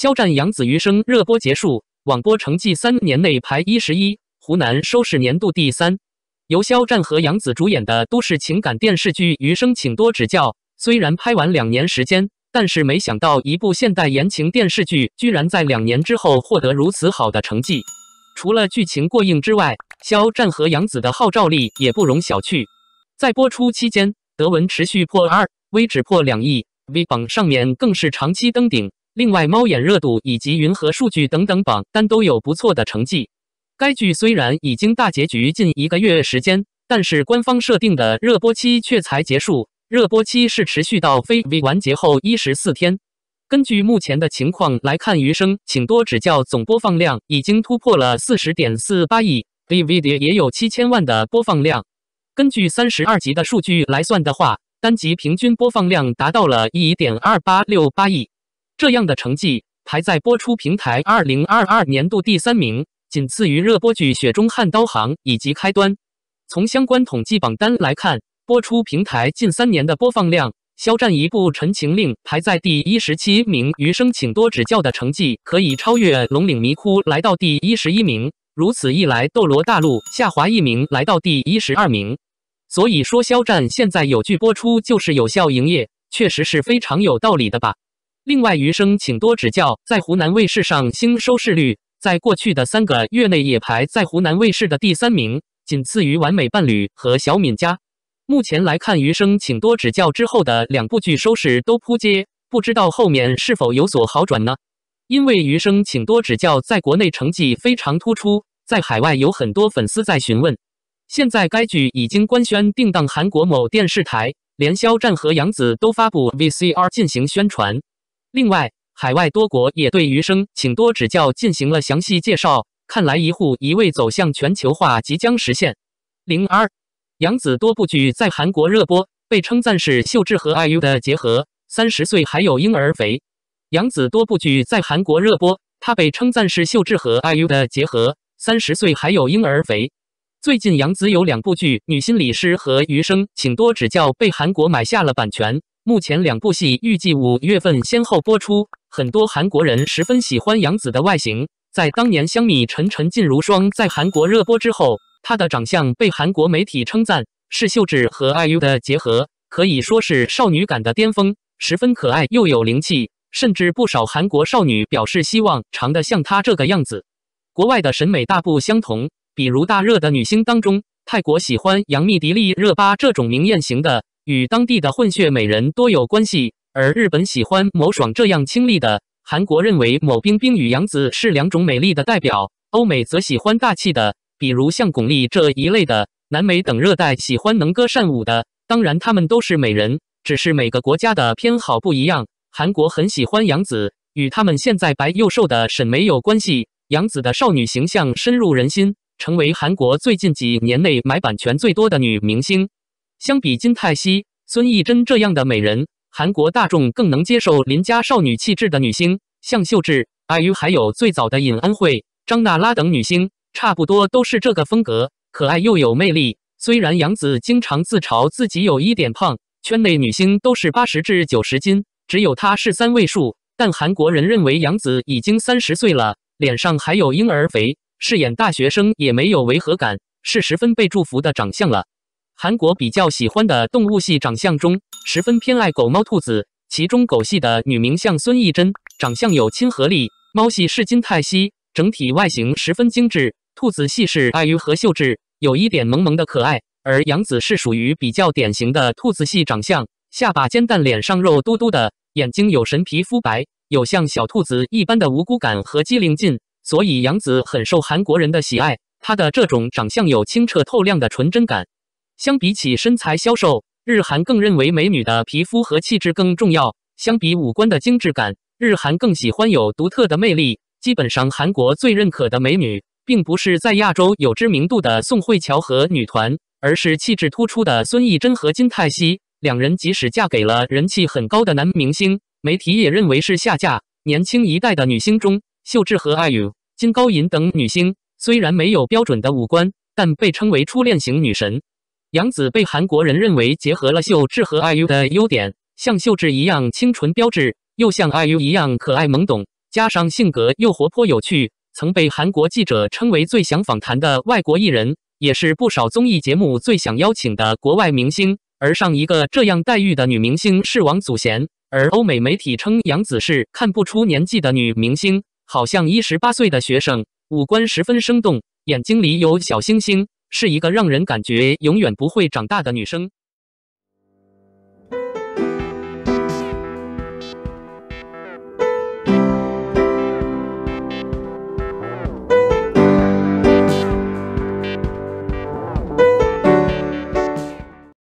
肖战、杨紫《余生》热播结束，网播成绩三年内排一十一，湖南收视年度第三。由肖战和杨紫主演的都市情感电视剧《余生，请多指教》，虽然拍完两年时间，但是没想到一部现代言情电视剧，居然在两年之后获得如此好的成绩。除了剧情过硬之外，肖战和杨紫的号召力也不容小觑。在播出期间，德文持续破二，微只破两亿，V 榜上面更是长期登顶。另外，猫眼热度以及云和数据等等榜单都有不错的成绩。该剧虽然已经大结局近一个月时间，但是官方设定的热播期却才结束。热播期是持续到非 V 完结后一十四天。根据目前的情况来看，《余生，请多指教》总播放量已经突破了四十点四八亿，V d 也有七千万的播放量。根据三十二集的数据来算的话，单集平均播放量达到了一点二八六八亿。这样的成绩排在播出平台二零二二年度第三名，仅次于热播剧《雪中悍刀行》以及《开端》。从相关统计榜单来看，播出平台近三年的播放量，肖战一部《陈情令》排在第一十七名，《余生请多指教》的成绩可以超越《龙岭迷窟》，来到第一十一名。如此一来，《斗罗大陆》下滑一名，来到第一十二名。所以说，肖战现在有剧播出就是有效营业，确实是非常有道理的吧。另外，《余生，请多指教》在湖南卫视上星收视率，在过去的三个月内也排在湖南卫视的第三名，仅次于《完美伴侣》和《小敏家》。目前来看，《余生，请多指教》之后的两部剧收视都扑街，不知道后面是否有所好转呢？因为《余生，请多指教》在国内成绩非常突出，在海外有很多粉丝在询问。现在该剧已经官宣定档韩国某电视台，连肖战和杨紫都发布 VCR 进行宣传。另外，海外多国也对《余生，请多指教》进行了详细介绍。看来，一户一位走向全球化即将实现。零二，杨紫多部剧在韩国热播，被称赞是秀智和 IU 的结合。三十岁还有婴儿肥。杨紫多部剧在韩国热播，她被称赞是秀智和 IU 的结合。三十岁还有婴儿肥。最近，杨紫有两部剧《女心理师》和《余生，请多指教》被韩国买下了版权。目前两部戏预计五月份先后播出，很多韩国人十分喜欢杨紫的外形。在当年《香蜜沉沉烬如霜》在韩国热播之后，她的长相被韩国媒体称赞是秀智和 IU 的结合，可以说是少女感的巅峰，十分可爱又有灵气，甚至不少韩国少女表示希望长得像她这个样子。国外的审美大不相同，比如大热的女星当中，泰国喜欢杨幂、迪丽热巴这种明艳型的。与当地的混血美人多有关系，而日本喜欢某爽这样清丽的，韩国认为某冰冰与杨子是两种美丽的代表，欧美则喜欢大气的，比如像巩俐这一类的，南美等热带喜欢能歌善舞的，当然他们都是美人，只是每个国家的偏好不一样。韩国很喜欢杨子，与他们现在白又瘦的沈眉有关系，杨子的少女形象深入人心，成为韩国最近几年内买版权最多的女明星。相比金泰熙、孙艺珍这样的美人，韩国大众更能接受邻家少女气质的女星，像秀智、i 于还有最早的尹恩惠、张娜拉等女星，差不多都是这个风格，可爱又有魅力。虽然杨紫经常自嘲自己有一点胖，圈内女星都是八十至九十斤，只有她是三位数，但韩国人认为杨紫已经三十岁了，脸上还有婴儿肥，饰演大学生也没有违和感，是十分被祝福的长相了。韩国比较喜欢的动物系长相中，十分偏爱狗、猫、兔子。其中狗系的女明星孙艺珍，长相有亲和力；猫系是金泰熙，整体外形十分精致；兔子系是爱于何秀智，有一点萌萌的可爱。而杨紫是属于比较典型的兔子系长相，下巴尖蛋，脸上肉嘟嘟的，眼睛有神，皮肤白，有像小兔子一般的无辜感和机灵劲，所以杨紫很受韩国人的喜爱。她的这种长相有清澈透亮的纯真感。相比起身材消瘦，日韩更认为美女的皮肤和气质更重要。相比五官的精致感，日韩更喜欢有独特的魅力。基本上，韩国最认可的美女，并不是在亚洲有知名度的宋慧乔和女团，而是气质突出的孙艺珍和金泰熙。两人即使嫁给了人气很高的男明星，媒体也认为是下嫁。年轻一代的女星中，秀智和阿 u 金高银等女星，虽然没有标准的五官，但被称为初恋型女神。杨紫被韩国人认为结合了秀智和 IU 的优点，像秀智一样清纯标致，又像 IU 一样可爱懵懂，加上性格又活泼有趣，曾被韩国记者称为最想访谈的外国艺人，也是不少综艺节目最想邀请的国外明星。而上一个这样待遇的女明星是王祖贤，而欧美媒体称杨紫是看不出年纪的女明星，好像一十八岁的学生，五官十分生动，眼睛里有小星星。是一个让人感觉永远不会长大的女生。